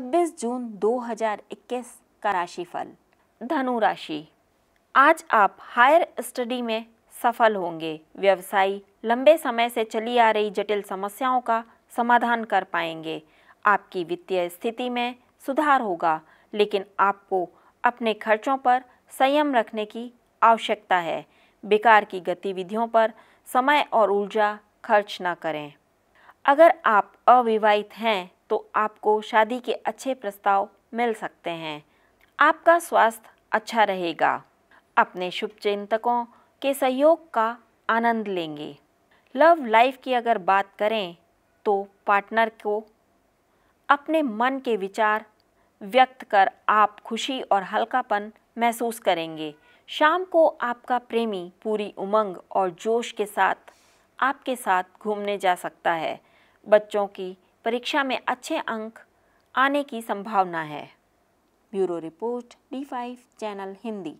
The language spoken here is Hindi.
26 जून 2021 का राशिफल धनु राशि आज आप हायर स्टडी में सफल होंगे व्यवसायी लंबे समय से चली आ रही जटिल समस्याओं का समाधान कर पाएंगे आपकी वित्तीय स्थिति में सुधार होगा लेकिन आपको अपने खर्चों पर संयम रखने की आवश्यकता है बेकार की गतिविधियों पर समय और ऊर्जा खर्च ना करें अगर आप अविवाहित हैं तो आपको शादी के अच्छे प्रस्ताव मिल सकते हैं आपका स्वास्थ्य अच्छा रहेगा अपने शुभ चिंतकों के सहयोग का आनंद लेंगे लव लाइफ की अगर बात करें तो पार्टनर को अपने मन के विचार व्यक्त कर आप खुशी और हल्कापन महसूस करेंगे शाम को आपका प्रेमी पूरी उमंग और जोश के साथ आपके साथ घूमने जा सकता है बच्चों की परीक्षा में अच्छे अंक आने की संभावना है bureau report D five channel Hindi